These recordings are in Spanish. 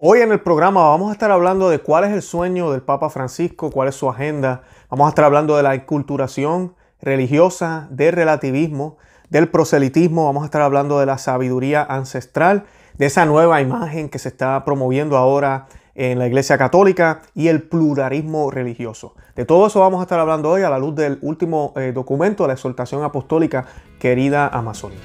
Hoy en el programa vamos a estar hablando de cuál es el sueño del Papa Francisco, cuál es su agenda. Vamos a estar hablando de la inculturación religiosa, del relativismo, del proselitismo. Vamos a estar hablando de la sabiduría ancestral, de esa nueva imagen que se está promoviendo ahora en la Iglesia Católica y el pluralismo religioso. De todo eso vamos a estar hablando hoy a la luz del último eh, documento la exhortación apostólica, querida Amazonía.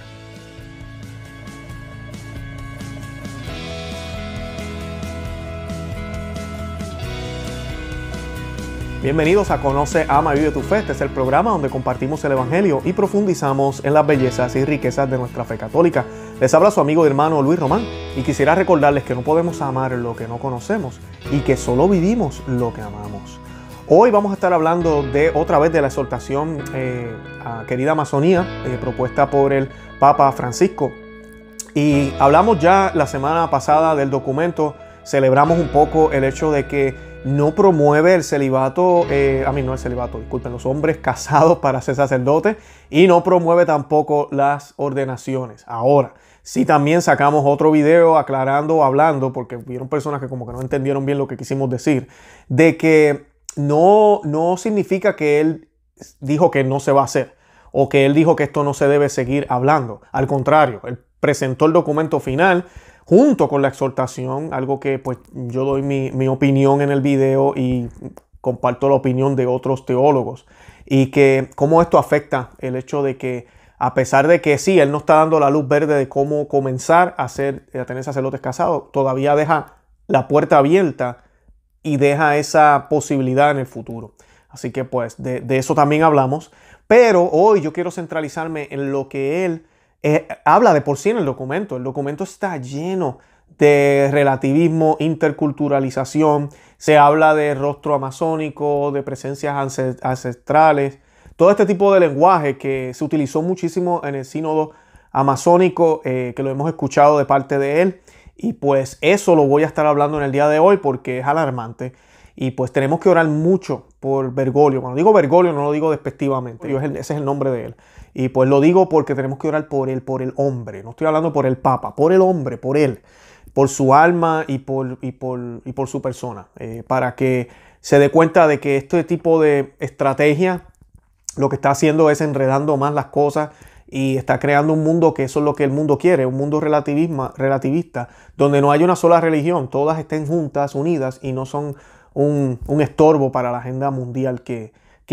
Bienvenidos a Conoce, Ama y Vive tu Fe. Este es el programa donde compartimos el Evangelio y profundizamos en las bellezas y riquezas de nuestra fe católica. Les habla su amigo y hermano Luis Román y quisiera recordarles que no podemos amar lo que no conocemos y que solo vivimos lo que amamos. Hoy vamos a estar hablando de otra vez de la exhortación eh, a querida Amazonía eh, propuesta por el Papa Francisco. Y hablamos ya la semana pasada del documento, celebramos un poco el hecho de que no promueve el celibato, a eh, mí no el celibato, disculpen, los hombres casados para ser sacerdotes y no promueve tampoco las ordenaciones. Ahora, si también sacamos otro video aclarando, hablando, porque vieron personas que como que no entendieron bien lo que quisimos decir, de que no, no significa que él dijo que no se va a hacer o que él dijo que esto no se debe seguir hablando. Al contrario, él presentó el documento final junto con la exhortación, algo que pues yo doy mi, opinión en el video y comparto la opinión de otros teólogos y que cómo esto afecta el hecho de que a pesar de que sí, él no está dando la luz verde de cómo comenzar a, ser, a tener sacerdotes casados, todavía deja la puerta abierta y deja esa posibilidad en el futuro. Así que pues de, de eso también hablamos, pero hoy yo quiero centralizarme en lo que él eh, habla de por sí en el documento. El documento está lleno de relativismo, interculturalización, se habla de rostro amazónico, de presencias ancestrales, todo este tipo de lenguaje que se utilizó muchísimo en el sínodo amazónico, eh, que lo hemos escuchado de parte de él. Y pues eso lo voy a estar hablando en el día de hoy porque es alarmante. Y pues tenemos que orar mucho por Bergoglio. Cuando digo Bergoglio no lo digo despectivamente, ese es el nombre de él. Y pues lo digo porque tenemos que orar por él, por el hombre. No estoy hablando por el Papa, por el hombre, por él, por su alma y por, y por, su persona. Eh, para que se dé cuenta de que este tipo de estrategia lo que está haciendo es enredando más las cosas y está creando un mundo que eso es lo que el mundo quiere, un mundo relativismo, relativista, donde no hay una sola religión, todas estén juntas, unidas y no son un, estorbo para la agenda mundial que,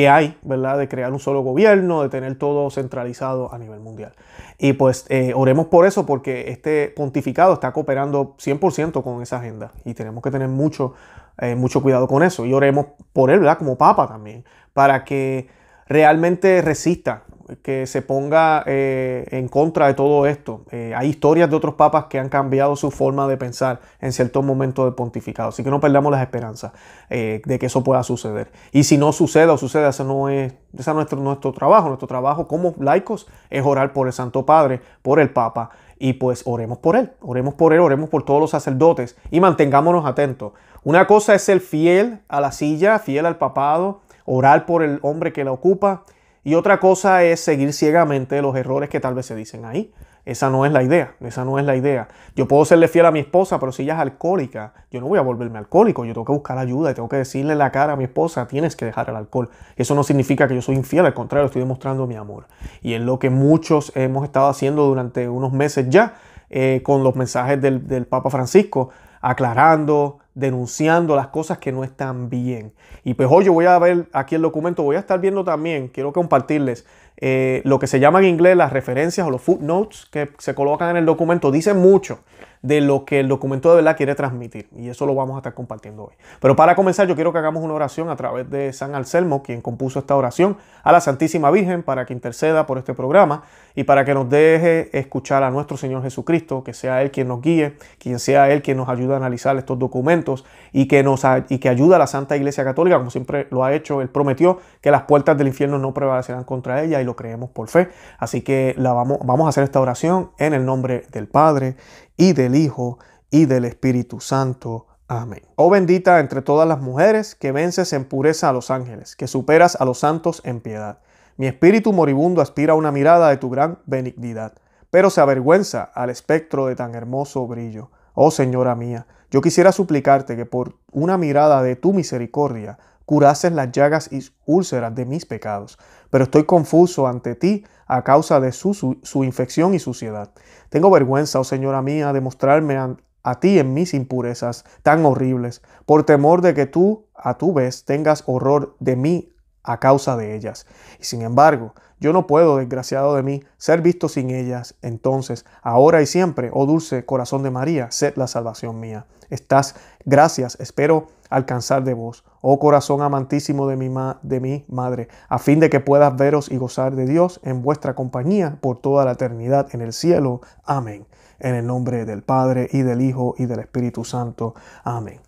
hay, ¿verdad? De crear un solo gobierno, de tener todo centralizado a nivel mundial. Y pues eh, oremos por eso, porque este pontificado está cooperando 100% con esa agenda y tenemos que tener mucho, eh, mucho cuidado con eso. Y oremos por él, ¿verdad? Como papa también, para que realmente resista que se ponga eh, en contra de todo esto. Eh, hay historias de otros papas que han cambiado su forma de pensar en ciertos momentos de pontificado, así que no perdamos las esperanzas eh, de que eso pueda suceder. Y si no sucede o sucede, ese no es, nuestro, nuestro trabajo. Nuestro trabajo como laicos es orar por el Santo Padre, por el Papa, y pues oremos por él, oremos por él, oremos por todos los sacerdotes y mantengámonos atentos. Una cosa es ser fiel a la silla, fiel al papado, orar por el hombre que la ocupa y otra cosa es seguir ciegamente los errores que tal vez se dicen ahí. Esa no es la idea, esa no es la idea. Yo puedo serle fiel a mi esposa, pero si ella es alcohólica, yo no voy a volverme alcohólico, yo tengo que buscar ayuda y tengo que decirle la cara a mi esposa, tienes que dejar el alcohol. Eso no significa que yo soy infiel, al contrario, estoy demostrando mi amor. Y es lo que muchos hemos estado haciendo durante unos meses ya eh, con los mensajes del Papa Francisco, aclarando, denunciando las cosas que no están bien. Y pues hoy yo voy a ver aquí el documento, voy a estar viendo también, quiero compartirles eh, lo que se llama en inglés las referencias o los footnotes que se colocan en el documento, dice mucho de lo que el documento de verdad quiere transmitir. Y eso lo vamos a estar compartiendo hoy. Pero para comenzar, yo quiero que hagamos una oración a través de San Anselmo, quien compuso esta oración, a la Santísima Virgen para que interceda por este programa y para que nos deje escuchar a nuestro Señor Jesucristo, que sea Él quien nos guíe, quien sea Él quien nos ayude a analizar estos documentos y que, nos, y que ayude a la Santa Iglesia Católica, como siempre lo ha hecho. Él prometió que las puertas del infierno no prevalecerán contra ella y lo creemos por fe. Así que la vamos, vamos a hacer esta oración en el nombre del Padre y del Hijo y del Espíritu Santo. Amén. Oh bendita entre todas las mujeres, que vences en pureza a los ángeles, que superas a los santos en piedad. Mi espíritu moribundo aspira a una mirada de tu gran benignidad, pero se avergüenza al espectro de tan hermoso brillo. Oh Señora mía, yo quisiera suplicarte que por una mirada de tu misericordia curases las llagas y úlceras de mis pecados, pero estoy confuso ante ti a causa de su, infección y suciedad. Tengo vergüenza, oh Señora mía, de mostrarme a, ti en mis impurezas tan horribles, por temor de que tú, a tu vez, tengas horror de mí a causa de ellas. Y sin embargo, yo no puedo, desgraciado de mí, ser visto sin ellas. Entonces, ahora y siempre, oh dulce corazón de María, sed la salvación mía. Estás, gracias espero alcanzar de vos. Oh corazón amantísimo de mi, de mi madre, a fin de que puedas veros y gozar de Dios en vuestra compañía por toda la eternidad en el cielo. Amén. En el nombre del Padre y del Hijo y del Espíritu Santo. Amén.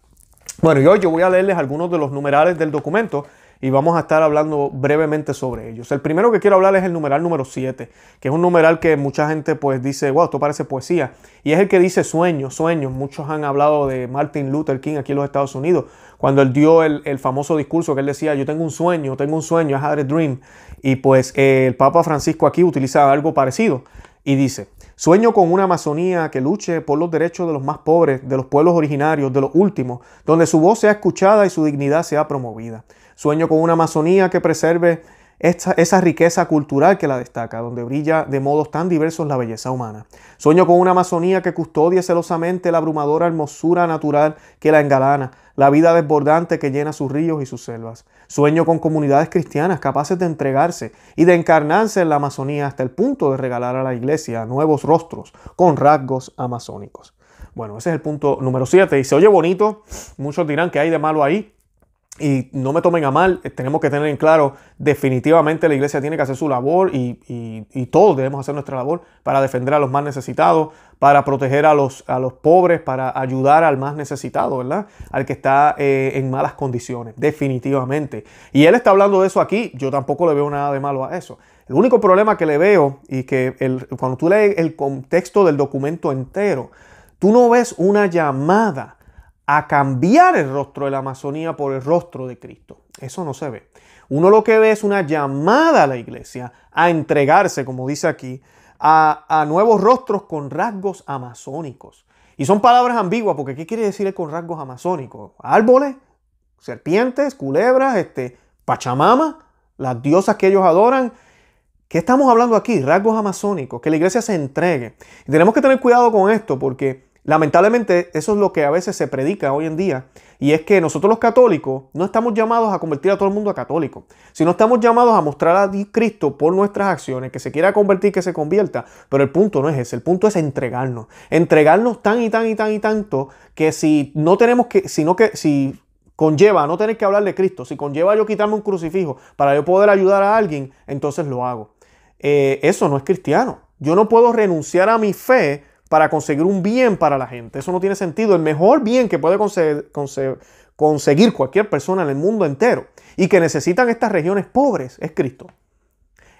Bueno, y hoy yo voy a leerles algunos de los numerales del documento y vamos a estar hablando brevemente sobre ellos. El primero que quiero hablar es el numeral número 7, que es un numeral que mucha gente pues dice, wow, esto parece poesía, y es el que dice sueños, sueños. Muchos han hablado de Martin Luther King aquí en los Estados Unidos, cuando él dio el, famoso discurso que él decía, yo tengo un sueño, tengo un sueño, I had a dream, y pues eh, el Papa Francisco aquí utiliza algo parecido y dice, Sueño con una Amazonía que luche por los derechos de los más pobres, de los pueblos originarios, de los últimos, donde su voz sea escuchada y su dignidad sea promovida. Sueño con una Amazonía que preserve esta, esa riqueza cultural que la destaca, donde brilla de modos tan diversos la belleza humana. Sueño con una Amazonía que custodie celosamente la abrumadora hermosura natural que la engalana, la vida desbordante que llena sus ríos y sus selvas. Sueño con comunidades cristianas capaces de entregarse y de encarnarse en la Amazonía hasta el punto de regalar a la iglesia nuevos rostros con rasgos amazónicos. Bueno, ese es el punto número 7 y se oye bonito. Muchos dirán que hay de malo ahí. Y no me tomen a mal, eh, tenemos que tener en claro, definitivamente la iglesia tiene que hacer su labor y, todos debemos hacer nuestra labor para defender a los más necesitados, para proteger a los, a los pobres, para ayudar al más necesitado, ¿verdad? Al que está eh, en malas condiciones, definitivamente. Y él está hablando de eso aquí, yo tampoco le veo nada de malo a eso. El único problema que le veo y que cuando tú lees el contexto del documento entero, tú no ves una llamada a cambiar el rostro de la Amazonía por el rostro de Cristo. Eso no se ve. Uno lo que ve es una llamada a la iglesia a entregarse, como dice aquí, a, nuevos rostros con rasgos amazónicos. Y son palabras ambiguas, porque ¿qué quiere decir con rasgos amazónicos? Árboles, serpientes, culebras, este, pachamama, las diosas que ellos adoran. ¿Qué estamos hablando aquí? Rasgos amazónicos, que la iglesia se entregue. Y tenemos que tener cuidado con esto, porque Lamentablemente, eso es lo que a veces se predica hoy en día, y es que nosotros los católicos no estamos llamados a convertir a todo el mundo a católico, sino estamos llamados a mostrar a Cristo por nuestras acciones, que se quiera convertir, que se convierta, pero el punto no es ese, el punto es entregarnos, entregarnos tan y tan y tan y tanto que si no tenemos que, sino que si conlleva no tener que hablar de Cristo, si conlleva yo quitarme un crucifijo para yo poder ayudar a alguien, entonces lo hago. Eh, eso no es cristiano. Yo no puedo renunciar a mi fe para conseguir un bien para la gente. Eso no tiene sentido. El mejor bien que puede conseguir conseguir cualquier persona en el mundo entero y que necesitan estas regiones pobres es Cristo.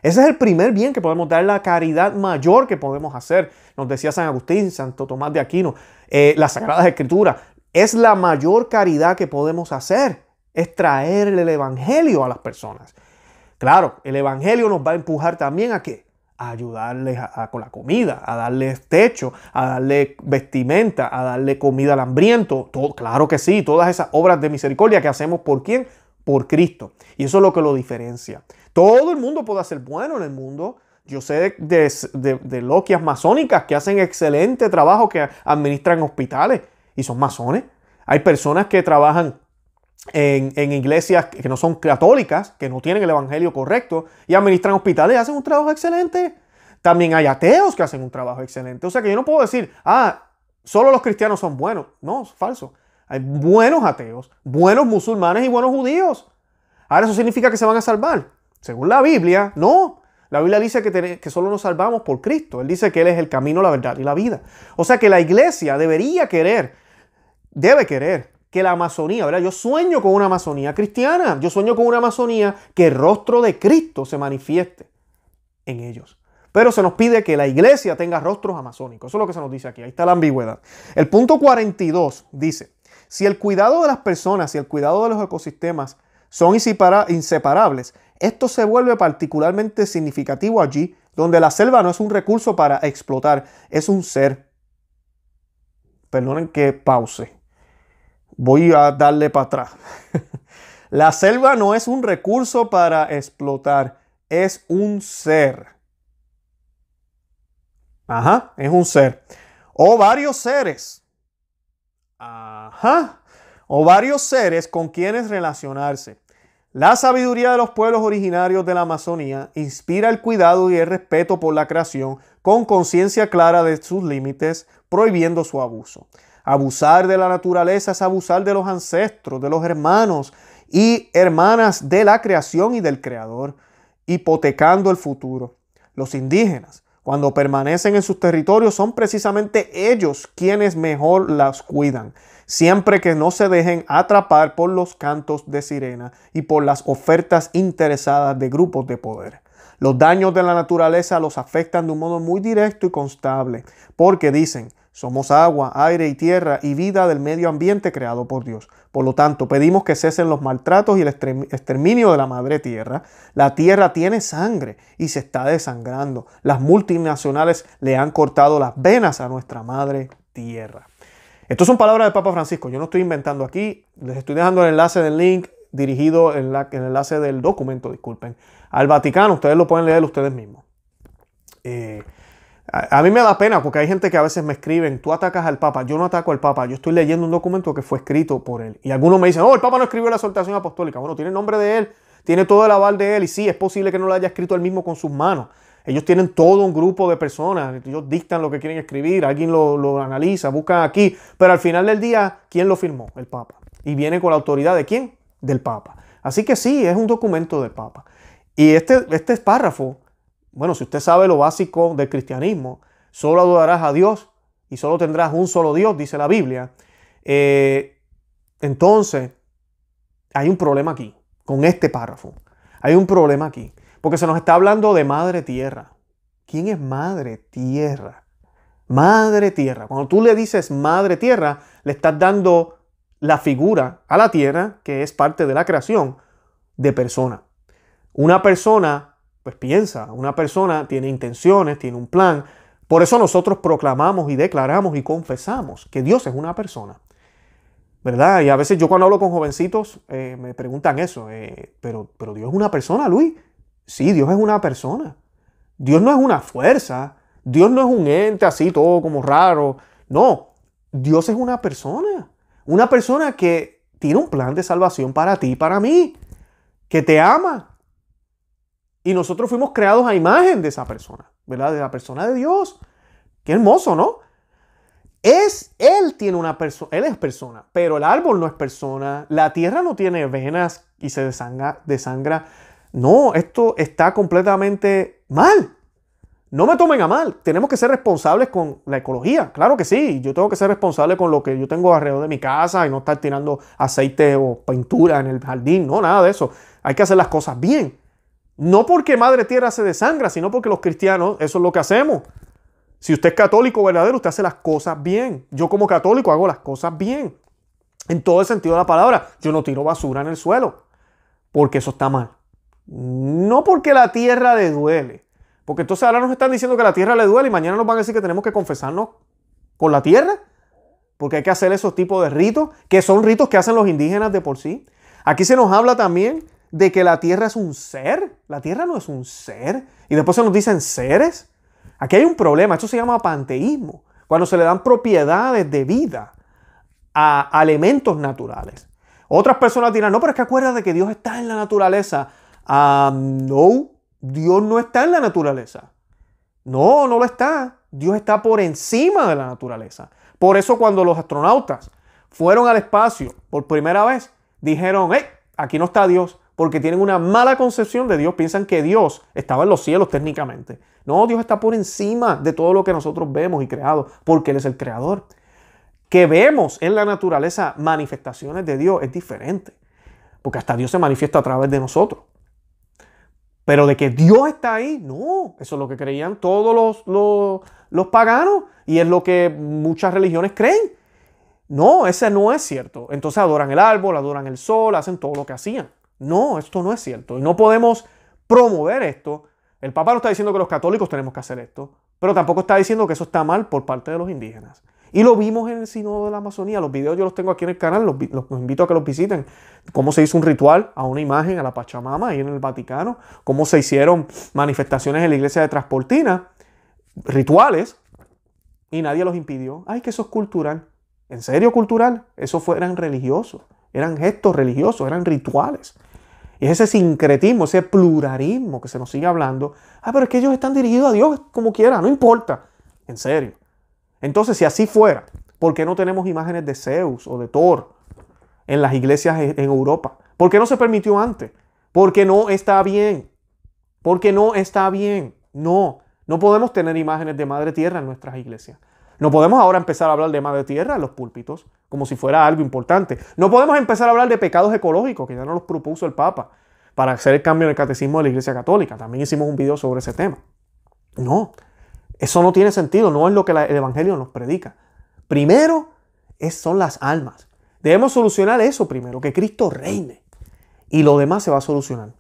Ese es el primer bien que podemos dar, la caridad mayor que podemos hacer. Nos decía San Agustín, Santo Tomás de Aquino, eh, las Sagradas Escrituras. Es la mayor caridad que podemos hacer, es traer el Evangelio a las personas. Claro, el Evangelio nos va a empujar también a qué? ayudarles con la comida, a darles techo, a darle vestimenta, a darle comida al hambriento. claro que sí, todas esas obras de misericordia que hacemos por quién? Por Cristo. Y eso es lo que lo diferencia. Todo el mundo puede ser bueno en el mundo. Yo sé de, de loquias masónicas que hacen excelente trabajo, que administran hospitales y son masones. Hay personas que trabajan en, iglesias que no son católicas, que no tienen el evangelio correcto, y administran hospitales y hacen un trabajo excelente. También hay ateos que hacen un trabajo excelente. O sea que yo no puedo decir, ah, solo los cristianos son buenos. No, es falso. Hay buenos ateos, buenos musulmanes y buenos judíos. Ahora, ¿eso significa que se van a salvar? Según la Biblia, no. La Biblia dice que, solo nos salvamos por Cristo. Él dice que Él es el camino, la verdad y la vida. O sea que la iglesia debería querer, debe querer que la Amazonía, ¿verdad? Yo sueño con una Amazonía cristiana, yo sueño con una Amazonía que el rostro de Cristo se manifieste en ellos. Pero se nos pide que la iglesia tenga rostros amazónicos. Eso es lo que se nos dice aquí. Ahí está la ambigüedad. El punto 42 dice, si el cuidado de las personas y el cuidado de los ecosistemas son inseparables, esto se vuelve particularmente significativo allí, donde la selva no es un recurso para explotar, es un ser. Perdonen que pause voy a darle para atrás. la selva no es un recurso para explotar, es un ser. Ajá, es un ser. O varios seres. Ajá. O varios seres con quienes relacionarse. La sabiduría de los pueblos originarios de la Amazonía inspira el cuidado y el respeto por la creación con conciencia clara de sus límites, prohibiendo su abuso. Abusar de la naturaleza es abusar de los ancestros, de los hermanos y hermanas de la creación y del creador, hipotecando el futuro. Los indígenas, cuando permanecen en sus territorios, son precisamente ellos quienes mejor las cuidan, siempre que no se dejen atrapar por los cantos de sirena y por las ofertas interesadas de grupos de poder. Los daños de la naturaleza los afectan de un modo muy directo y constable, porque dicen, somos agua, aire y tierra y vida del medio ambiente creado por Dios. Por lo tanto, pedimos que cesen los maltratos y el exterminio de la madre tierra. La tierra tiene sangre y se está desangrando. Las multinacionales le han cortado las venas a nuestra madre tierra. Estas son palabras del Papa Francisco. Yo no estoy inventando aquí. Les estoy dejando el enlace del link dirigido, en el enlace del documento, disculpen, al Vaticano. Ustedes lo pueden leer ustedes mismos. Eh, a, mí me da pena porque hay gente que a veces me escriben, tú atacas al Papa, yo no ataco al Papa, yo estoy leyendo un documento que fue escrito por él. Y algunos me dicen, oh, el Papa no escribió la exhortación apostólica. Bueno, tiene el nombre de él, tiene todo el aval de él y sí, es posible que no lo haya escrito él mismo con sus manos. Ellos tienen todo un grupo de personas, ellos dictan lo que quieren escribir, alguien lo, analiza, busca aquí, pero al final del día, ¿quién lo firmó? El Papa. Y viene con la autoridad de quién? Del Papa. Así que sí, es un documento del Papa. Y este, este párrafo bueno, si usted sabe lo básico del cristianismo, solo adorarás a Dios y solo tendrás un solo Dios, dice la Biblia. Eh, entonces, hay un problema aquí, con este párrafo. Hay un problema aquí, porque se nos está hablando de madre tierra. ¿Quién es madre tierra? Madre tierra. Cuando tú le dices madre tierra, le estás dando la figura a la tierra, que es parte de la creación, de persona. Una persona pues piensa, una persona tiene intenciones, tiene un plan. Por eso nosotros proclamamos y declaramos y confesamos que Dios es una persona. ¿Verdad? Y a veces yo cuando hablo con jovencitos eh, me preguntan eso, eh, ¿pero, pero Dios es una persona, Luis. Sí, Dios es una persona. Dios no es una fuerza. Dios no es un ente así, todo como raro. No, Dios es una persona. Una persona que tiene un plan de salvación para ti y para mí. Que te ama, y nosotros fuimos creados a imagen de esa persona, ¿verdad? De la persona de Dios. Qué hermoso, ¿no? Es, él tiene una persona, él es persona, pero el árbol no es persona, la tierra no tiene venas y se desangra, desangra. No, esto está completamente mal. No me tomen a mal, tenemos que ser responsables con la ecología, claro que sí, yo tengo que ser responsable con lo que yo tengo alrededor de mi casa y no estar tirando aceite o pintura en el jardín, no, nada de eso. Hay que hacer las cosas bien, no porque Madre Tierra se desangra, sino porque los cristianos, eso es lo que hacemos. Si usted es católico verdadero, usted hace las cosas bien. Yo como católico hago las cosas bien. En todo el sentido de la palabra, yo no tiro basura en el suelo, porque eso está mal. No porque la tierra le duele, porque entonces ahora nos están diciendo que la tierra le duele y mañana nos van a decir que tenemos que confesarnos con la tierra, porque hay que hacer esos tipos de ritos, que son ritos que hacen los indígenas de por sí. Aquí se nos habla también de que la tierra es un ser. La tierra no es un ser. Y después se nos dicen seres. Aquí hay un problema. Esto se llama panteísmo. Cuando se le dan propiedades de vida a, elementos naturales. Otras personas dirán, no, pero es que de que Dios está en la naturaleza. Um, no, Dios no está en la naturaleza. No, no lo está. Dios está por encima de la naturaleza. Por eso cuando los astronautas fueron al espacio por primera vez, dijeron, hey, aquí no está Dios porque tienen una mala concepción de Dios, piensan que Dios estaba en los cielos técnicamente. No, Dios está por encima de todo lo que nosotros vemos y creado, porque Él es el creador. Que vemos en la naturaleza manifestaciones de Dios es diferente, porque hasta Dios se manifiesta a través de nosotros. Pero de que Dios está ahí, no, eso es lo que creían todos los, los, paganos y es lo que muchas religiones creen. No, ese no es cierto. Entonces adoran el árbol, adoran el sol, hacen todo lo que hacían. No, esto no es cierto. Y no podemos promover esto. El Papa no está diciendo que los católicos tenemos que hacer esto, pero tampoco está diciendo que eso está mal por parte de los indígenas. Y lo vimos en el Sínodo de la Amazonía. Los videos yo los tengo aquí en el canal, los, invito a que los visiten. Cómo se hizo un ritual a una imagen a la Pachamama ahí en el Vaticano. Cómo se hicieron manifestaciones en la iglesia de Transportina, rituales, y nadie los impidió. Ay, que eso es cultural. ¿En serio cultural? Eso fueran eran religiosos, eran gestos religiosos, eran rituales. Es ese sincretismo, ese pluralismo que se nos sigue hablando. Ah, pero es que ellos están dirigidos a Dios como quiera, no importa. En serio. Entonces, si así fuera, ¿por qué no tenemos imágenes de Zeus o de Thor en las iglesias en Europa? ¿Por qué no se permitió antes? Porque no está bien. Porque no está bien. No, no podemos tener imágenes de Madre Tierra en nuestras iglesias. No podemos ahora empezar a hablar de Madre Tierra en los púlpitos como si fuera algo importante. No podemos empezar a hablar de pecados ecológicos, que ya no los propuso el Papa, para hacer el cambio en el catecismo de la Iglesia Católica. También hicimos un video sobre ese tema. No, eso no tiene sentido, no es lo que el Evangelio nos predica. Primero son las almas. Debemos solucionar eso primero, que Cristo reine. Y lo demás se va a solucionar.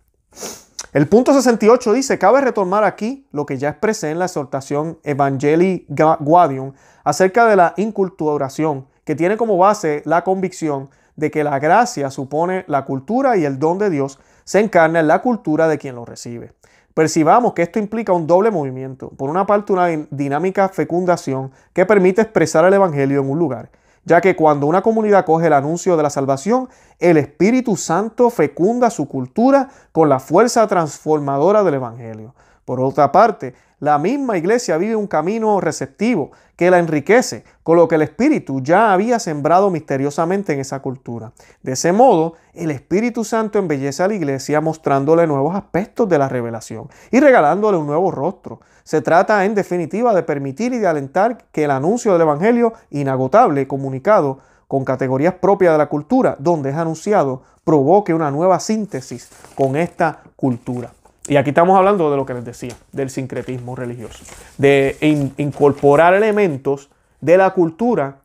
El punto 68 dice, cabe retomar aquí lo que ya expresé en la exhortación Evangelii Guadion acerca de la inculturación que tiene como base la convicción de que la gracia supone la cultura y el don de Dios se encarna en la cultura de quien lo recibe. Percibamos que esto implica un doble movimiento. Por una parte, una dinámica fecundación que permite expresar el Evangelio en un lugar, ya que cuando una comunidad coge el anuncio de la salvación, el Espíritu Santo fecunda su cultura con la fuerza transformadora del Evangelio. Por otra parte, la misma iglesia vive un camino receptivo que la enriquece con lo que el Espíritu ya había sembrado misteriosamente en esa cultura. De ese modo, el Espíritu Santo embellece a la iglesia mostrándole nuevos aspectos de la revelación y regalándole un nuevo rostro. Se trata, en definitiva, de permitir y de alentar que el anuncio del Evangelio inagotable, comunicado con categorías propias de la cultura, donde es anunciado, provoque una nueva síntesis con esta cultura. Y aquí estamos hablando de lo que les decía, del sincretismo religioso, de incorporar elementos de la cultura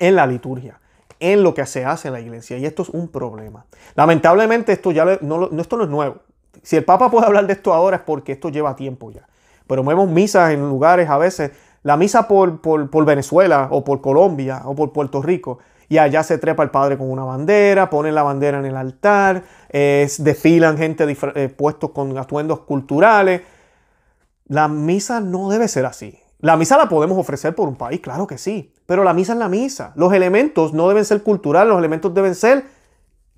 en la liturgia, en lo que se hace en la iglesia. Y esto es un problema. Lamentablemente esto, ya no, esto es nuevo. Si el Papa puede hablar de esto ahora es porque esto lleva tiempo ya. Pero vemos misas en lugares a veces, la misa por, por Venezuela o por Colombia o por Puerto Rico, y allá se trepa el padre con una bandera, ponen la bandera en el altar, eh, desfilan gente eh, puestos con atuendos culturales. La misa no debe ser así. La misa la podemos ofrecer por un país, claro que sí, pero la misa es la misa. Los elementos no deben ser culturales, los elementos deben ser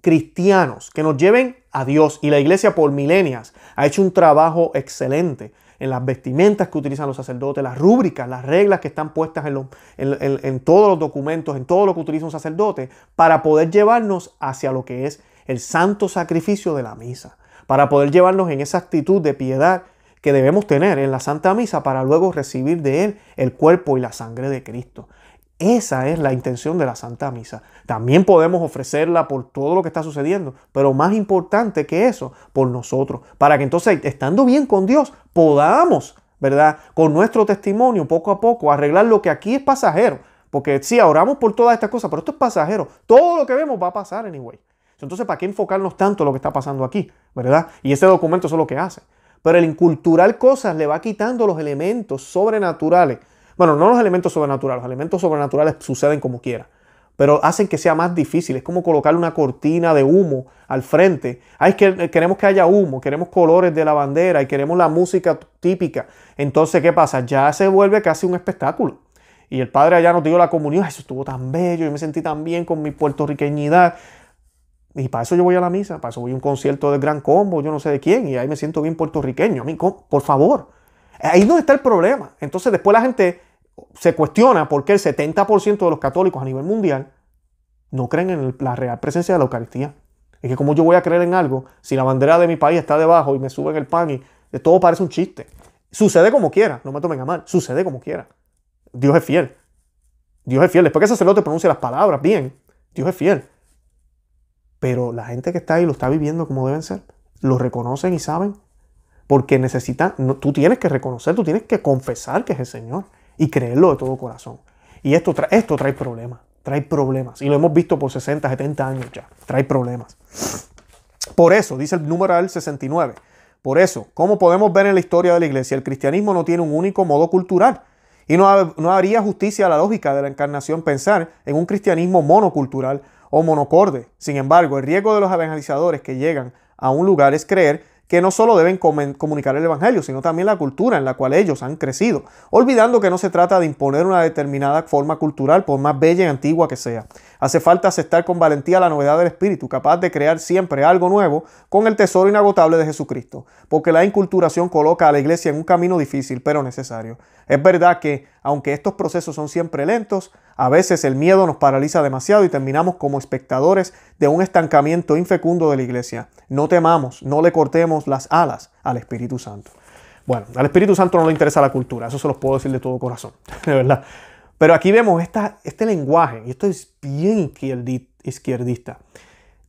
cristianos, que nos lleven a Dios. Y la iglesia por milenias ha hecho un trabajo excelente en las vestimentas que utilizan los sacerdotes, las rúbricas, las reglas que están puestas en, en todos los documentos, en todo lo que utiliza un sacerdote, para poder llevarnos hacia lo que es el santo sacrificio de la misa, para poder llevarnos en esa actitud de piedad que debemos tener en la Santa Misa para luego recibir de Él el cuerpo y la sangre de Cristo. Esa es la intención de la Santa Misa. También podemos ofrecerla por todo lo que está sucediendo, pero más importante que eso, por nosotros, para que entonces, estando bien con Dios, podamos, ¿verdad? Con nuestro testimonio, poco a poco, arreglar lo que aquí es pasajero. Porque sí, oramos por todas estas cosas, pero esto es pasajero. Todo lo que vemos va a pasar anyway. Entonces, ¿para qué enfocarnos tanto en lo que está pasando aquí? ¿Verdad? Y ese documento eso es lo que hace. Pero el incultural cosas le va quitando los elementos sobrenaturales bueno, no los elementos sobrenaturales, los elementos sobrenaturales suceden como quiera, pero hacen que sea más difícil. Es como colocar una cortina de humo al frente. Ay, es que eh, queremos que haya humo, queremos colores de la bandera y queremos la música típica. Entonces, ¿qué pasa? Ya se vuelve casi un espectáculo. Y el padre allá nos dio la comunión, eso estuvo tan bello, yo me sentí tan bien con mi puertorriqueñidad. Y para eso yo voy a la misa, para eso voy a un concierto de gran combo, yo no sé de quién, y ahí me siento bien puertorriqueño. A mí, por favor. Ahí es donde está el problema. Entonces después la gente se cuestiona por qué el 70% de los católicos a nivel mundial no creen en la real presencia de la Eucaristía. Es que como yo voy a creer en algo si la bandera de mi país está debajo y me suben el pan y eh, todo parece un chiste. Sucede como quiera, no me tomen a mal, sucede como quiera. Dios es fiel. Dios es fiel. Después que el sacerdote pronuncia las palabras bien, Dios es fiel. Pero la gente que está ahí lo está viviendo como deben ser, lo reconocen y saben, porque necesitan tú tienes que reconocer, tú tienes que confesar que es el Señor y creerlo de todo corazón. Y esto, esto trae problemas, trae problemas. Y lo hemos visto por 60, 70 años ya, trae problemas. Por eso, dice el número 69, por eso, como podemos ver en la historia de la iglesia, el cristianismo no tiene un único modo cultural. Y no, no haría justicia a la lógica de la encarnación pensar en un cristianismo monocultural o monocorde. Sin embargo, el riesgo de los evangelizadores que llegan a un lugar es creer que no solo deben comunicar el Evangelio, sino también la cultura en la cual ellos han crecido, olvidando que no se trata de imponer una determinada forma cultural, por más bella y antigua que sea. Hace falta aceptar con valentía la novedad del Espíritu, capaz de crear siempre algo nuevo con el tesoro inagotable de Jesucristo, porque la inculturación coloca a la iglesia en un camino difícil, pero necesario. Es verdad que aunque estos procesos son siempre lentos, a veces el miedo nos paraliza demasiado y terminamos como espectadores de un estancamiento infecundo de la iglesia. No temamos, no le cortemos las alas al Espíritu Santo. Bueno, al Espíritu Santo no le interesa la cultura, eso se los puedo decir de todo corazón, de verdad. Pero aquí vemos esta, este lenguaje, y esto es bien izquierdista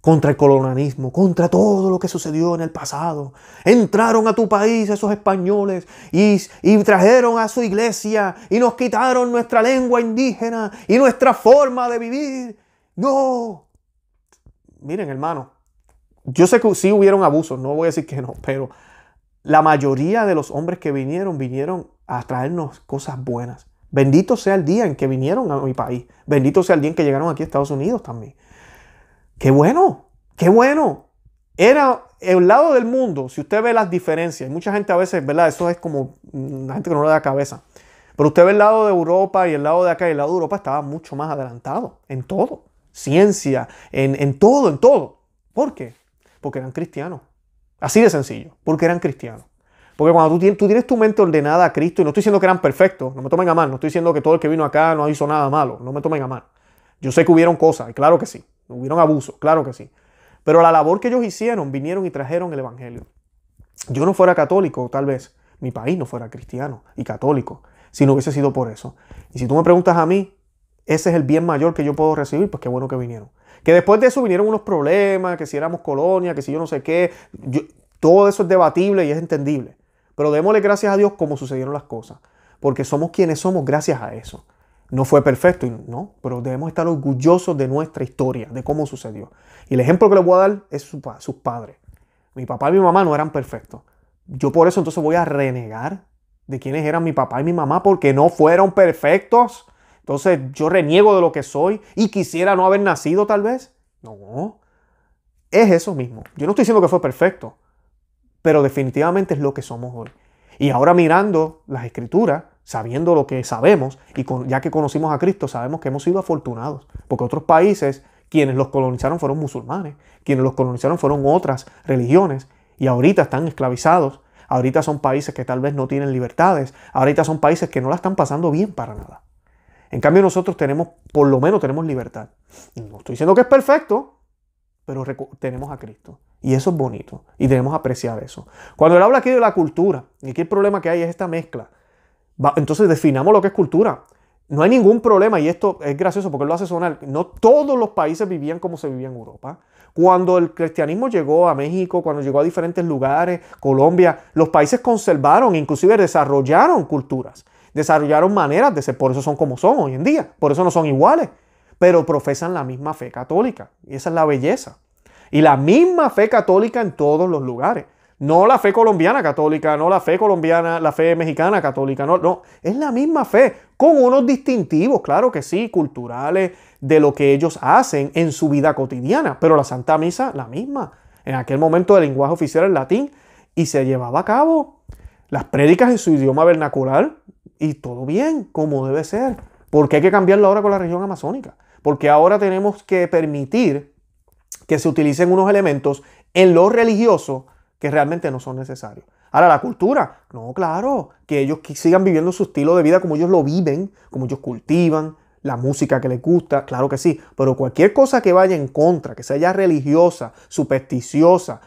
contra el colonialismo, contra todo lo que sucedió en el pasado. Entraron a tu país esos españoles y, trajeron a su iglesia y nos quitaron nuestra lengua indígena y nuestra forma de vivir. No. Miren, hermano, yo sé que sí hubieron abusos, no voy a decir que no, pero la mayoría de los hombres que vinieron vinieron a traernos cosas buenas. Bendito sea el día en que vinieron a mi país. Bendito sea el día en que llegaron aquí a Estados Unidos también. Qué bueno, qué bueno. Era el lado del mundo, si usted ve las diferencias, mucha gente a veces, ¿verdad? Eso es como mm, la gente que no le da cabeza. Pero usted ve el lado de Europa y el lado de acá y el lado de Europa estaba mucho más adelantado en todo. Ciencia, en, todo, en todo. ¿Por qué? Porque eran cristianos. Así de sencillo, porque eran cristianos. Porque cuando tú tienes, tú tienes, tu mente ordenada a Cristo, y no estoy diciendo que eran perfectos, no me tomen a mal, no estoy diciendo que todo el que vino acá no hizo nada malo, no me tomen a mal. Yo sé que hubieron cosas, claro que sí hubieron abusos, claro que sí. Pero la labor que ellos hicieron, vinieron y trajeron el Evangelio. Yo no fuera católico, tal vez mi país no fuera cristiano y católico, si no hubiese sido por eso. Y si tú me preguntas a mí, ese es el bien mayor que yo puedo recibir, pues qué bueno que vinieron. Que después de eso vinieron unos problemas, que si éramos colonia, que si yo no sé qué, todo eso es debatible y es entendible. Pero démosle gracias a Dios como sucedieron las cosas, porque somos quienes somos gracias a eso no fue perfecto, no, pero debemos estar orgullosos de nuestra historia, de cómo sucedió. Y el ejemplo que les voy a dar es sus padres. Mi papá y mi mamá no eran perfectos. Yo por eso entonces voy a renegar de quiénes eran mi papá y mi mamá porque no fueron perfectos. Entonces yo reniego de lo que soy y quisiera no haber nacido tal vez. No, es eso mismo. Yo no estoy diciendo que fue perfecto, pero definitivamente es lo que somos hoy. Y ahora mirando las escrituras, sabiendo lo que sabemos, y ya que conocimos a Cristo, sabemos que hemos sido afortunados, porque otros países, quienes los colonizaron fueron musulmanes, quienes los colonizaron fueron otras religiones, y ahorita están esclavizados, ahorita son países que tal vez no tienen libertades, ahorita son países que no la están pasando bien para nada. En cambio nosotros tenemos, por lo menos tenemos libertad. No estoy diciendo que es perfecto, pero tenemos a Cristo. Y eso es bonito. Y debemos apreciar eso. Cuando él habla aquí de la cultura, y aquí el problema que hay es esta mezcla entonces definamos lo que es cultura. No hay ningún problema, y esto es gracioso porque lo hace sonar, no todos los países vivían como se vivía en Europa. Cuando el cristianismo llegó a México, cuando llegó a diferentes lugares, Colombia, los países conservaron, inclusive desarrollaron culturas, desarrollaron maneras de ser, por eso son como son hoy en día, por eso no son iguales, pero profesan la misma fe católica, y esa es la belleza. Y la misma fe católica en todos los lugares. No la fe colombiana católica, no la fe colombiana, la fe mexicana católica, no, no, es la misma fe, con unos distintivos, claro que sí, culturales, de lo que ellos hacen en su vida cotidiana, pero la Santa Misa, la misma. En aquel momento el lenguaje oficial era latín y se llevaba a cabo las prédicas en su idioma vernacular y todo bien, como debe ser. ¿Por qué hay que cambiarlo ahora con la región amazónica? Porque ahora tenemos que permitir que se utilicen unos elementos en lo religioso que realmente no son necesarios. Ahora, la cultura, no, claro, que ellos sigan viviendo su estilo de vida como ellos lo viven, como ellos cultivan, la música que les gusta, claro que sí, pero cualquier cosa que vaya en contra, que sea religiosa, supersticiosa,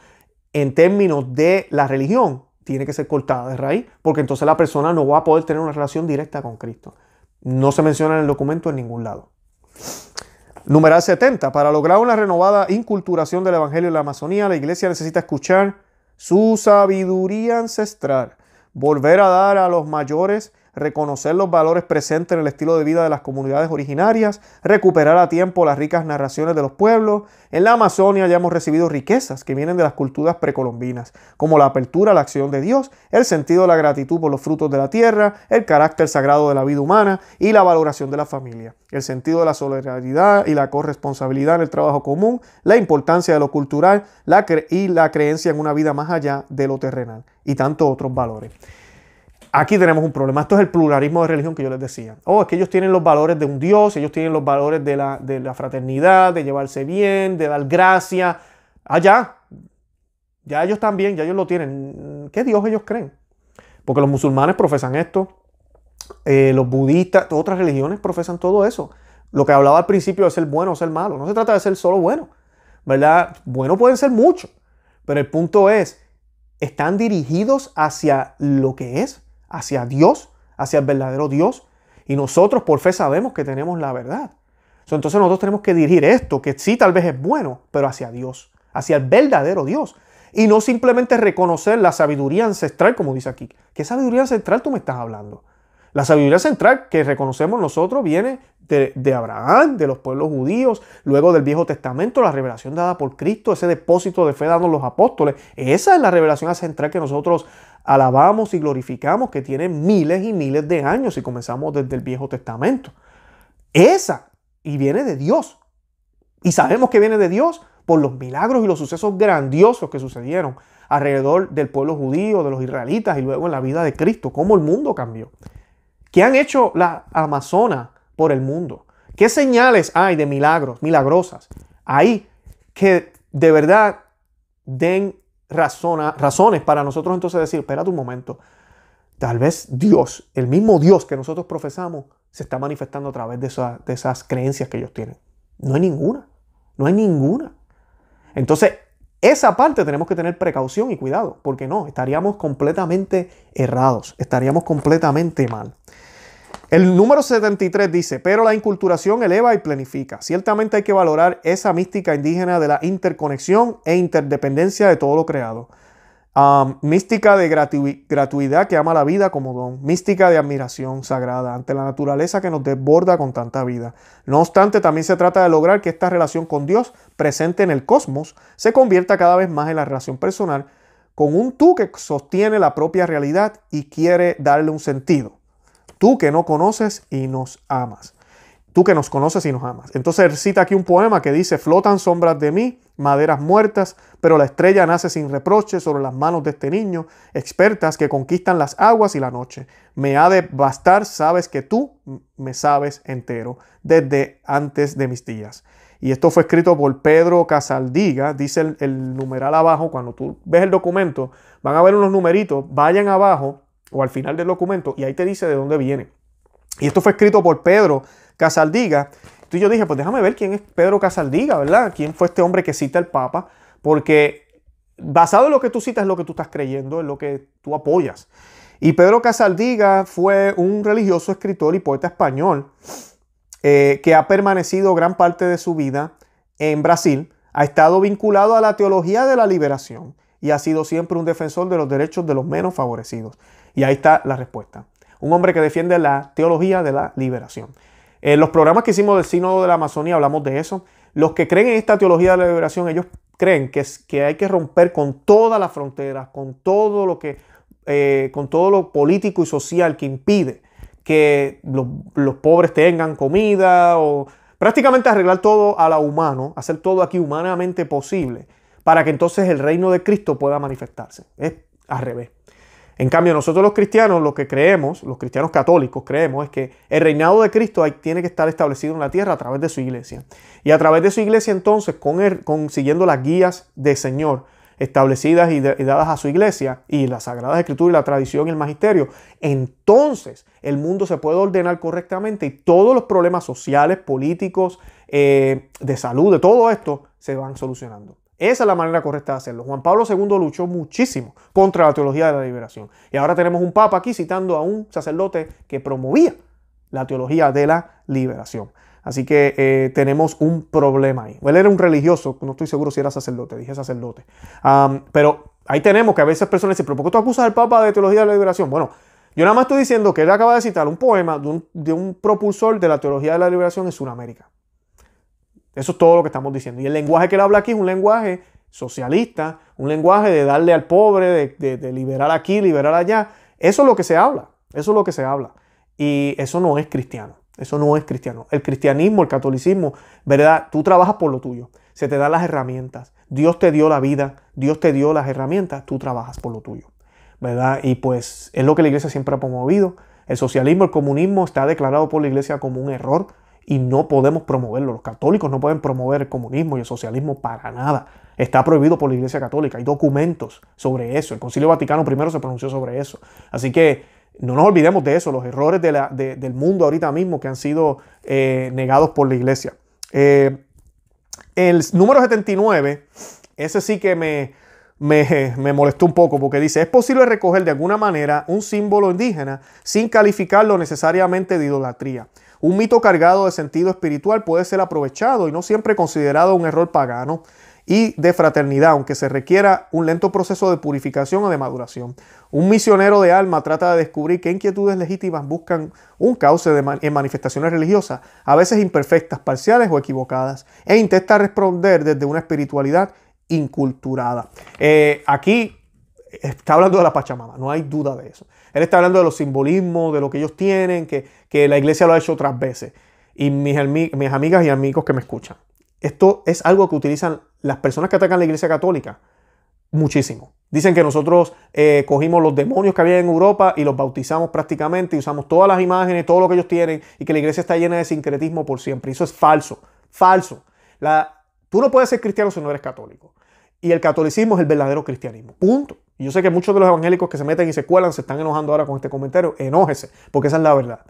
en términos de la religión, tiene que ser cortada de raíz, porque entonces la persona no va a poder tener una relación directa con Cristo. No se menciona en el documento en ningún lado. Numeral 70. Para lograr una renovada inculturación del Evangelio en la Amazonía, la Iglesia necesita escuchar su sabiduría ancestral, volver a dar a los mayores reconocer los valores presentes en el estilo de vida de las comunidades originarias, recuperar a tiempo las ricas narraciones de los pueblos. En la Amazonia ya hemos recibido riquezas que vienen de las culturas precolombinas, como la apertura a la acción de Dios, el sentido de la gratitud por los frutos de la tierra, el carácter sagrado de la vida humana y la valoración de la familia, el sentido de la solidaridad y la corresponsabilidad en el trabajo común, la importancia de lo cultural y la creencia en una vida más allá de lo terrenal y tantos otros valores. Aquí tenemos un problema. Esto es el pluralismo de religión que yo les decía. Oh, es que ellos tienen los valores de un Dios, ellos tienen los valores de la, fraternidad, de llevarse bien, de dar gracia. Allá, ah, ya ellos también, ya ellos lo tienen. ¿Qué Dios ellos creen? Porque los musulmanes profesan esto, eh, los budistas, otras religiones profesan todo eso. Lo que hablaba al principio de ser bueno o ser malo. No se trata de ser solo bueno, ¿verdad? Bueno pueden ser muchos, pero el punto es, ¿están dirigidos hacia lo que es? hacia Dios, hacia el verdadero Dios. Y nosotros por fe sabemos que tenemos la verdad. Entonces nosotros tenemos que dirigir esto, que sí tal vez es bueno, pero hacia Dios, hacia el verdadero Dios. Y no simplemente reconocer la sabiduría ancestral, como dice aquí. ¿Qué sabiduría ancestral tú me estás hablando? La sabiduría central que reconocemos nosotros viene de, Abraham, de los pueblos judíos, luego del Viejo Testamento, la revelación dada por Cristo, ese depósito de fe dado los apóstoles. Esa es la revelación central que nosotros alabamos y glorificamos, que tiene miles y miles de años, y comenzamos desde el Viejo Testamento. Esa, y viene de Dios. Y sabemos que viene de Dios por los milagros y los sucesos grandiosos que sucedieron alrededor del pueblo judío, de los israelitas y luego en la vida de Cristo, cómo el mundo cambió. ¿Qué han hecho la Amazonas por el mundo? ¿Qué señales hay de milagros, milagrosas? Hay que de verdad den razones para nosotros entonces decir, espérate un momento, tal vez Dios, el mismo Dios que nosotros profesamos, se está manifestando a través de, de esas creencias que ellos tienen. No hay ninguna, no hay ninguna. Entonces, esa parte tenemos que tener precaución y cuidado, porque no, estaríamos completamente errados, estaríamos completamente mal. El número 73 dice, pero la inculturación eleva y planifica. Ciertamente hay que valorar esa mística indígena de la interconexión e interdependencia de todo lo creado. mística de gratuidad que ama la vida como don, mística de admiración sagrada ante la naturaleza que nos desborda con tanta vida. No obstante, también se trata de lograr que esta relación con Dios, presente en el cosmos, se convierta cada vez más en la relación personal con un tú que sostiene la propia realidad y quiere darle un sentido tú que no conoces y nos amas. Tú que nos conoces y nos amas. Entonces cita aquí un poema que dice, flotan sombras de mí, maderas muertas, pero la estrella nace sin reproche sobre las manos de este niño, expertas que conquistan las aguas y la noche. Me ha de bastar, sabes que tú me sabes entero, desde antes de mis días. Y esto fue escrito por Pedro Casaldiga, dice el, numeral abajo, cuando tú ves el documento, van a ver unos numeritos, vayan abajo o al final del documento y ahí te dice de dónde viene. Y esto fue escrito por Pedro Casaldiga. Entonces yo dije, pues déjame ver quién es Pedro Casaldiga, ¿verdad? ¿Quién fue este hombre que cita al Papa? Porque basado en lo que tú citas es lo que tú estás creyendo, es lo que tú apoyas. Y Pedro Casaldiga fue un religioso, escritor y poeta español eh, que ha permanecido gran parte de su vida en Brasil, ha estado vinculado a la teología de la liberación y ha sido siempre un defensor de los derechos de los menos favorecidos. Y ahí está la respuesta. Un hombre que defiende la teología de la liberación. En eh, los programas que hicimos del Sínodo de la Amazonía hablamos de eso. Los que creen en esta teología de la liberación, ellos creen que, hay que romper con todas las fronteras, con todo lo que, eh, con todo lo político y social que impide que los, los pobres tengan comida o prácticamente arreglar todo a la humano, hacer todo aquí humanamente posible para que entonces el reino de Cristo pueda manifestarse. Es al revés. En cambio, nosotros los cristianos, lo que creemos, los cristianos católicos creemos es que el reinado de Cristo tiene que estar establecido en la tierra a través de su iglesia. Y a través de su iglesia entonces, con, siguiendo las guías del Señor establecidas y, dadas a su iglesia y las sagradas escrituras y la tradición y el magisterio, entonces el mundo se puede ordenar correctamente y todos los problemas sociales, políticos, eh, de salud, de todo esto se van solucionando. Esa es la manera correcta de hacerlo. Juan Pablo II luchó muchísimo contra la teología de la liberación. Y ahora tenemos un papa aquí citando a un sacerdote que promovía la teología de la liberación. Así que eh, tenemos un problema ahí. Él era un religioso, no estoy seguro si era sacerdote, dije sacerdote. pero ahí tenemos que a veces personas dicen, pero ¿por qué tú acusas al Papa de teología de la liberación? Bueno, yo nada más estoy diciendo que él acaba de citar un poema de un propulsor de la teología de la liberación en Sudamérica. Eso es todo lo que estamos diciendo. Y el lenguaje que él habla aquí es un lenguaje socialista, un lenguaje de darle al pobre, de, liberar aquí, liberar allá. Eso es lo que se habla, eso es lo que se habla. Y eso no es cristiano, eso no es cristiano. El cristianismo, el catolicismo, ¿verdad? Tú trabajas por lo tuyo, se te dan las herramientas. Dios te dio la vida, Dios te dio las herramientas, tú trabajas por lo tuyo, ¿verdad? Y pues es lo que la iglesia siempre ha promovido. El socialismo, el comunismo está declarado por la iglesia como un error, y no podemos promoverlo. Los católicos no pueden promover el comunismo y el socialismo para nada. Está prohibido por la Iglesia Católica. Hay documentos sobre eso. El Concilio Vaticano I se pronunció sobre eso. Así que no nos olvidemos de eso, los errores del mundo ahorita mismo que han sido eh, negados por la Iglesia. Eh, el número 79, ese sí que me, me, molestó un poco porque dice, es posible recoger de alguna manera un símbolo indígena sin calificarlo necesariamente de idolatría. Un mito cargado de sentido espiritual puede ser aprovechado y no siempre considerado un error pagano y de fraternidad, aunque se requiera un lento proceso de purificación o de maduración. Un misionero de alma trata de descubrir qué inquietudes legítimas buscan un cauce en manifestaciones religiosas, a veces imperfectas, parciales o equivocadas, e intenta responder desde una espiritualidad inculturada. Eh, aquí está hablando de la Pachamama, no hay duda de eso. Él está hablando de los simbolismos, de lo que ellos tienen, que, la iglesia lo ha hecho otras veces. Y mis, mis amigas y amigos que me escuchan, esto es algo que utilizan las personas que atacan la iglesia católica muchísimo. Dicen que nosotros eh, cogimos los demonios que había en Europa y los bautizamos prácticamente y usamos todas las imágenes, todo lo que ellos tienen y que la iglesia está llena de sincretismo por siempre. eso es falso, falso. tú no puedes ser cristiano si no eres católico y el catolicismo es el verdadero cristianismo. Punto. yo sé que muchos de los evangélicos que se meten y se cuelan se están enojando ahora con este comentario. Enójese, porque esa es la verdad.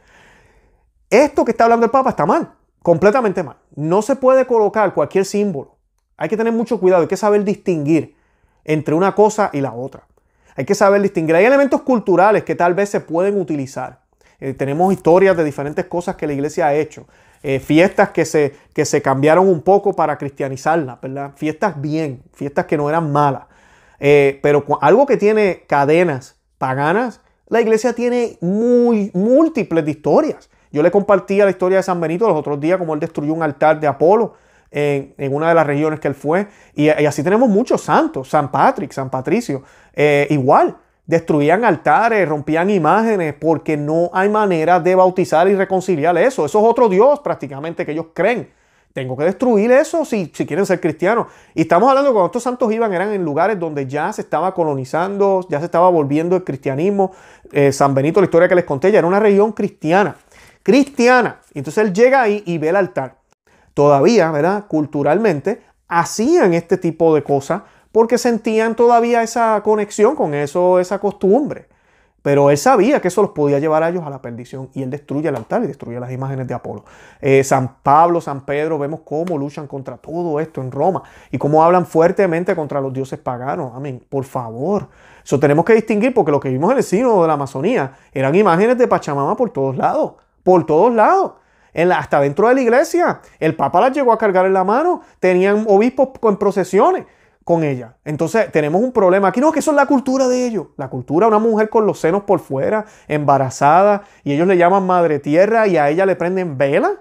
Esto que está hablando el Papa está mal, completamente mal. No se puede colocar cualquier símbolo. Hay que tener mucho cuidado, hay que saber distinguir entre una cosa y la otra. Hay que saber distinguir. Hay elementos culturales que tal vez se pueden utilizar. Eh, tenemos historias de diferentes cosas que la iglesia ha hecho. Eh, fiestas que se, que se cambiaron un poco para cristianizarlas, ¿verdad? Fiestas bien, fiestas que no eran malas. Eh, pero algo que tiene cadenas paganas, la iglesia tiene muy múltiples historias. Yo le compartía la historia de San Benito los otros días, como él destruyó un altar de Apolo en, una de las regiones que él fue. Y, así tenemos muchos santos, San Patrick, San Patricio, eh, igual destruían altares, rompían imágenes, porque no hay manera de bautizar y reconciliar eso. Eso es otro Dios prácticamente que ellos creen. Tengo que destruir eso si, si quieren ser cristianos. Y estamos hablando que cuando estos santos iban, eran en lugares donde ya se estaba colonizando, ya se estaba volviendo el cristianismo. Eh, San Benito, la historia que les conté, ya era una región cristiana. Cristiana. Y entonces él llega ahí y ve el altar. Todavía, ¿verdad? Culturalmente, hacían este tipo de cosas porque sentían todavía esa conexión con eso, esa costumbre. Pero él sabía que eso los podía llevar a ellos a la perdición y él destruye el altar y destruye las imágenes de Apolo. Eh, San Pablo, San Pedro, vemos cómo luchan contra todo esto en Roma y cómo hablan fuertemente contra los dioses paganos. Amén, por favor. Eso tenemos que distinguir porque lo que vimos en el signo de la Amazonía eran imágenes de Pachamama por todos lados, por todos lados. En hasta dentro de la iglesia, el Papa las llegó a cargar en la mano, tenían obispos con procesiones con ella. Entonces tenemos un problema aquí. No, que eso es la cultura de ellos. La cultura, una mujer con los senos por fuera, embarazada, y ellos le llaman madre tierra y a ella le prenden vela.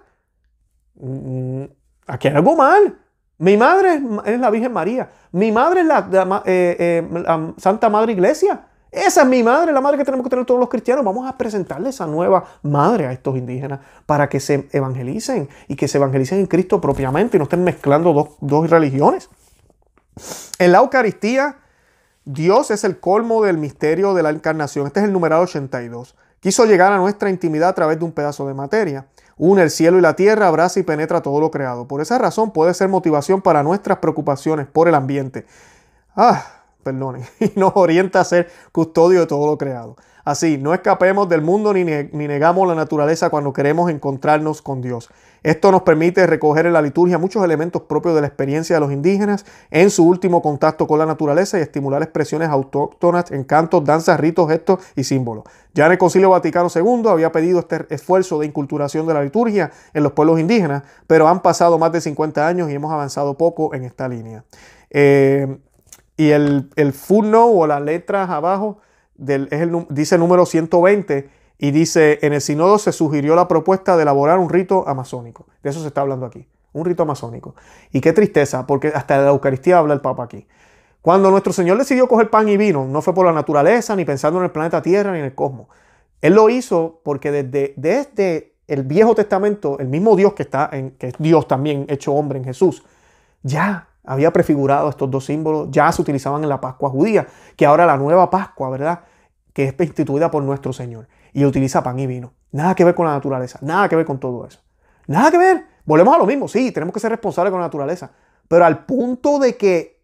Mm, mm, aquí hay algo mal. Mi madre es la Virgen María. Mi madre es eh, eh, la, Santa Madre Iglesia. Esa es mi madre, la madre que tenemos que tener todos los cristianos. Vamos a presentarle esa nueva madre a estos indígenas para que se evangelicen y que se evangelicen en Cristo propiamente y no estén mezclando dos religiones. En la Eucaristía, Dios es el colmo del misterio de la encarnación. Este es el numerado 82. Quiso llegar a nuestra intimidad a través de un pedazo de materia. Une el cielo y la tierra, abraza y penetra todo lo creado. Por esa razón puede ser motivación para nuestras preocupaciones por el ambiente. Ah, perdonen. Y nos orienta a ser custodio de todo lo creado. Así, no escapemos del mundo ni, negamos la naturaleza cuando queremos encontrarnos con Dios. Esto nos permite recoger en la liturgia muchos elementos propios de la experiencia de los indígenas en su último contacto con la naturaleza y estimular expresiones autóctonas en cantos, danzas, ritos, gestos y símbolos. Ya en el Concilio Vaticano II había pedido este esfuerzo de inculturación de la liturgia en los pueblos indígenas, pero han pasado más de 50 años y hemos avanzado poco en esta línea. Eh, y el, el o las letras abajo dice número 120 y dice, en el sinodo se sugirió la propuesta de elaborar un rito amazónico. De eso se está hablando aquí, un rito amazónico. Y qué tristeza, porque hasta la Eucaristía habla el Papa aquí. Cuando nuestro Señor decidió coger pan y vino, no fue por la naturaleza, ni pensando en el planeta Tierra, ni en el cosmos. Él lo hizo porque desde, el Viejo Testamento, el mismo Dios que está en, que es Dios también hecho hombre en Jesús, ya había prefigurado estos dos símbolos, ya se utilizaban en la Pascua judía, que ahora la nueva Pascua, ¿verdad? Que es instituida por nuestro Señor y utiliza pan y vino. Nada que ver con la naturaleza, nada que ver con todo eso. Nada que ver. Volvemos a lo mismo, sí, tenemos que ser responsables con la naturaleza, pero al punto de que,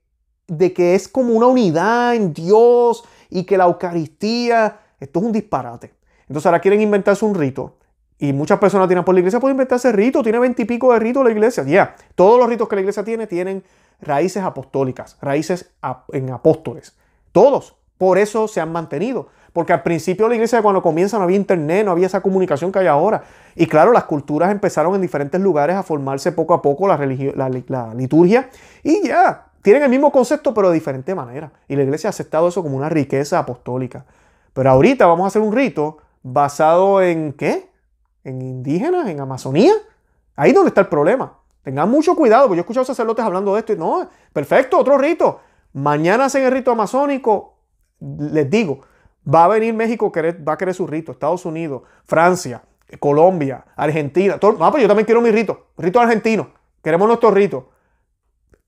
de que es como una unidad en Dios y que la Eucaristía, esto es un disparate. Entonces ahora quieren inventarse un rito y muchas personas tienen... por pues la iglesia, puede inventarse rito tiene veintipico de ritos la iglesia. Ya, todos los ritos que la iglesia tiene tienen raíces apostólicas, raíces en apóstoles. Todos. Por eso se han mantenido. Porque al principio la iglesia cuando comienza no había internet, no había esa comunicación que hay ahora. Y claro, las culturas empezaron en diferentes lugares a formarse poco a poco la, liturgia y ya, tienen el mismo concepto pero de diferente manera. Y la iglesia ha aceptado eso como una riqueza apostólica. Pero ahorita vamos a hacer un rito basado en qué? En indígenas, en Amazonía. Ahí es donde está el problema. Tengan mucho cuidado, porque yo he escuchado sacerdotes hablando de esto y no, perfecto, otro rito. Mañana hacen el rito amazónico. Les digo, va a venir México, va a querer su rito. Estados Unidos, Francia, Colombia, Argentina. Todo, no, pues yo también quiero mi rito. Rito argentino. Queremos nuestro rito.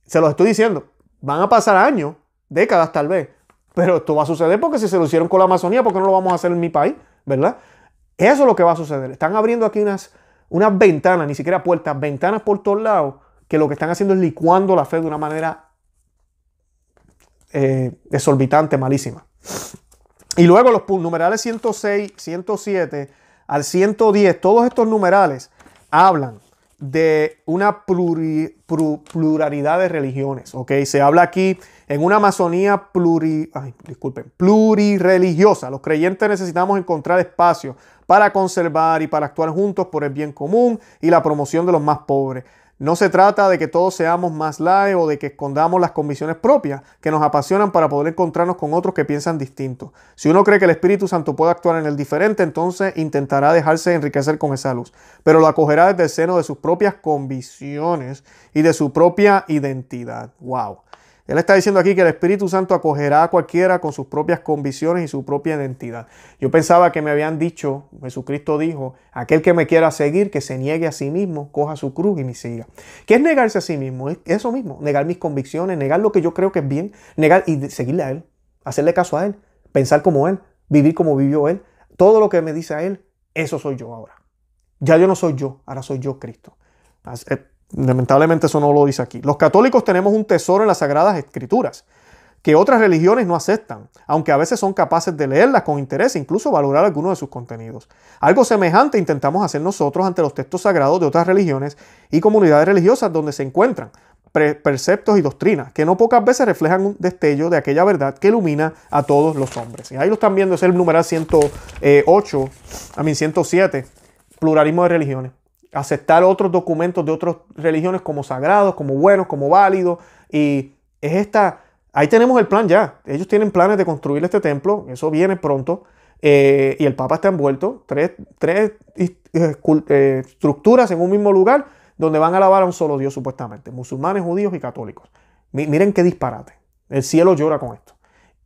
Se los estoy diciendo. Van a pasar años, décadas tal vez. Pero esto va a suceder porque si se lo hicieron con la Amazonía, ¿por qué no lo vamos a hacer en mi país? ¿Verdad? Eso es lo que va a suceder. Están abriendo aquí unas unas ventanas, ni siquiera puertas, ventanas por todos lados, que lo que están haciendo es licuando la fe de una manera exorbitante, eh, malísima. Y luego los numerales 106, 107 al 110, todos estos numerales hablan de una pluralidad de religiones, Se habla aquí en una Amazonía pluri, plurireligiosa. Los creyentes necesitamos encontrar espacio para conservar y para actuar juntos por el bien común y la promoción de los más pobres. No se trata de que todos seamos más live o de que escondamos las convicciones propias que nos apasionan para poder encontrarnos con otros que piensan distinto. Si uno cree que el Espíritu Santo puede actuar en el diferente, entonces intentará dejarse enriquecer con esa luz, pero lo acogerá desde el seno de sus propias convicciones y de su propia identidad. ¡Wow! Él está diciendo aquí que el Espíritu Santo acogerá a cualquiera con sus propias convicciones y su propia identidad. Yo pensaba que me habían dicho, Jesucristo dijo, aquel que me quiera seguir, que se niegue a sí mismo, coja su cruz y me siga. ¿Qué es negarse a sí mismo? Es eso mismo, negar mis convicciones, negar lo que yo creo que es bien, negar y seguirle a Él, hacerle caso a Él, pensar como Él, vivir como vivió Él. Todo lo que me dice a Él, eso soy yo ahora. Ya yo no soy yo, ahora soy yo Cristo. Eh, Lamentablemente eso no lo dice aquí. Los católicos tenemos un tesoro en las Sagradas Escrituras que otras religiones no aceptan, aunque a veces son capaces de leerlas con interés e incluso valorar algunos de sus contenidos. Algo semejante intentamos hacer nosotros ante los textos sagrados de otras religiones y comunidades religiosas donde se encuentran preceptos y doctrinas que no pocas veces reflejan un destello de aquella verdad que ilumina a todos los hombres. Y ahí lo están viendo, es el numeral 108, eh, a mí 107, pluralismo de religiones aceptar otros documentos de otras religiones como sagrados, como buenos, como válidos. Y es esta, ahí tenemos el plan ya. Ellos tienen planes de construir este templo, eso viene pronto. Eh, y el Papa está envuelto, tres, tres eh, eh, estructuras en un mismo lugar donde van a alabar a un solo Dios supuestamente, musulmanes, judíos y católicos. miren qué disparate. El cielo llora con esto.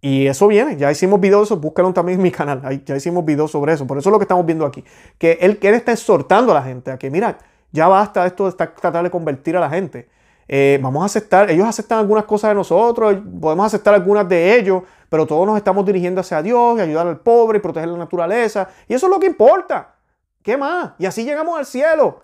Y eso viene, ya hicimos videos, búscalo también en mi canal, ya hicimos videos sobre eso, por eso es lo que estamos viendo aquí, que él, él está exhortando a la gente a que, mira, ya basta esto de tratar de convertir a la gente. Eh, vamos a aceptar, ellos aceptan algunas cosas de nosotros, podemos aceptar algunas de ellos, pero todos nos estamos dirigiendo hacia Dios y ayudar al pobre y proteger la naturaleza. Y eso es lo que importa. ¿Qué más? Y así llegamos al cielo.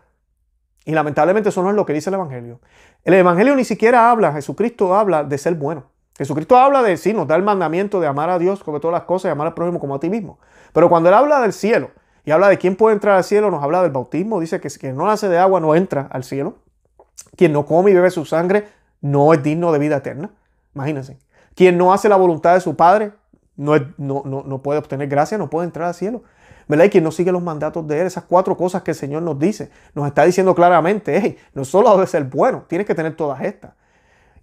Y lamentablemente eso no es lo que dice el Evangelio. El Evangelio ni siquiera habla, Jesucristo habla de ser bueno. Jesucristo habla de sí, nos da el mandamiento de amar a Dios sobre todas las cosas y amar al prójimo como a ti mismo. Pero cuando Él habla del cielo y habla de quién puede entrar al cielo, nos habla del bautismo, dice que quien no nace de agua no entra al cielo. Quien no come y bebe su sangre no es digno de vida eterna. Imagínense. Quien no hace la voluntad de su Padre no, no, puede obtener gracia, no puede entrar al cielo. ¿verdad? Y quien no sigue los mandatos de Él, esas cuatro cosas que el Señor nos dice, nos está diciendo claramente, hey, no solo debe ser bueno, tiene que tener todas estas.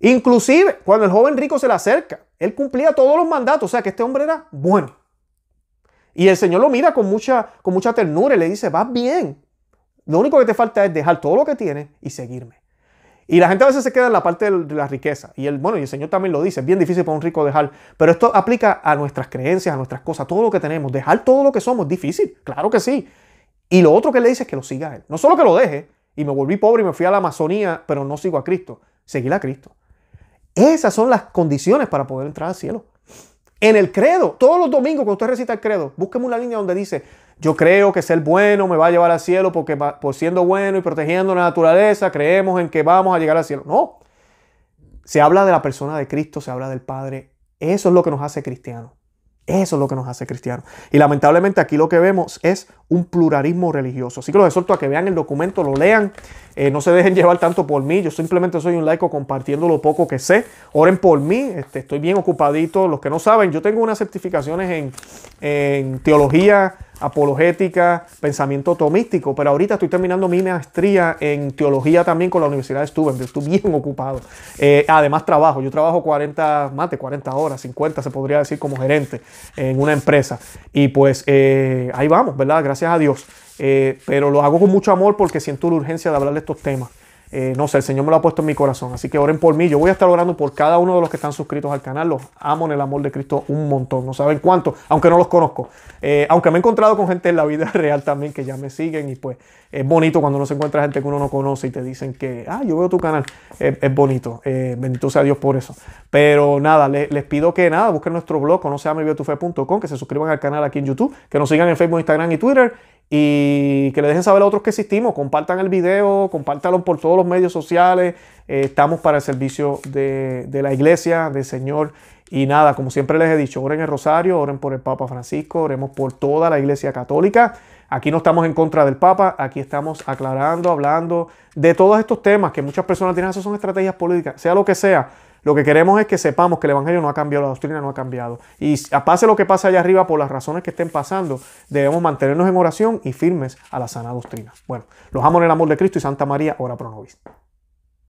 Inclusive, cuando el joven rico se le acerca, él cumplía todos los mandatos, o sea que este hombre era bueno. Y el Señor lo mira con mucha, ternura y le dice, vas bien. Lo único que te falta es dejar todo lo que tienes y seguirme. Y la gente a veces se queda en la parte de la riqueza. Y el, bueno, y el Señor también lo dice, es bien difícil para un rico dejar. Pero esto aplica a nuestras creencias, a nuestras cosas, todo lo que tenemos. Dejar todo lo que somos es difícil, claro que sí. Y lo otro que le dice es que lo siga a Él. No solo que lo deje, y me volví pobre y me fui a la Amazonía, pero no sigo a Cristo. Seguir a Cristo. Esas son las condiciones para poder entrar al cielo. En el credo, todos los domingos cuando usted recita el credo, búsqueme una línea donde dice, yo creo que ser bueno me va a llevar al cielo porque por siendo bueno y protegiendo la naturaleza, creemos en que vamos a llegar al cielo. No. Se habla de la persona de Cristo, se habla del Padre. Eso es lo que nos hace cristianos. Eso es lo que nos hace cristianos. Y lamentablemente aquí lo que vemos es un pluralismo religioso. Así que los exhorto a que vean el documento, lo lean eh, no se dejen llevar tanto por mí. Yo simplemente soy un laico compartiendo lo poco que sé. Oren por mí. Este, estoy bien ocupadito. Los que no saben, yo tengo unas certificaciones en, teología apologética, pensamiento tomístico, pero ahorita estoy terminando mi maestría en teología también con la Universidad de estoy bien ocupado. Eh, además trabajo, yo trabajo 40, más de 40 horas, 50 se podría decir como gerente en una empresa. Y pues eh, ahí vamos, ¿verdad? Gracias a Dios. Eh, pero lo hago con mucho amor porque siento la urgencia de hablar de estos temas. Eh, no sé, el Señor me lo ha puesto en mi corazón, así que oren por mí. Yo voy a estar orando por cada uno de los que están suscritos al canal. Los amo en el amor de Cristo un montón, no saben cuánto, aunque no los conozco. Eh, aunque me he encontrado con gente en la vida real también que ya me siguen y pues es bonito cuando uno se encuentra gente que uno no conoce y te dicen que, ah, yo veo tu canal. Es, bonito, bendito sea Dios por eso. Pero nada, les pido que nada, busquen nuestro blog, no sea que se suscriban al canal aquí en YouTube, que nos sigan en Facebook, Instagram y Twitter y que le dejen saber a otros que existimos. Compartan el video, compártanlo por todos los medios sociales. Eh, estamos para el servicio de, de, la iglesia, del Señor. Y nada, como siempre les he dicho, oren el rosario, oren por el Papa Francisco, oremos por toda la iglesia católica. Aquí no estamos en contra del Papa, aquí estamos aclarando, hablando de todos estos temas que muchas personas tienen, ah, Esas son estrategias políticas, sea lo que sea. Lo que queremos es que sepamos que el Evangelio no ha cambiado, la doctrina no ha cambiado. Y pase lo que pase allá arriba por las razones que estén pasando, debemos mantenernos en oración y firmes a la sana doctrina. Bueno, los amo en el amor de Cristo y Santa María, ora pro nobis.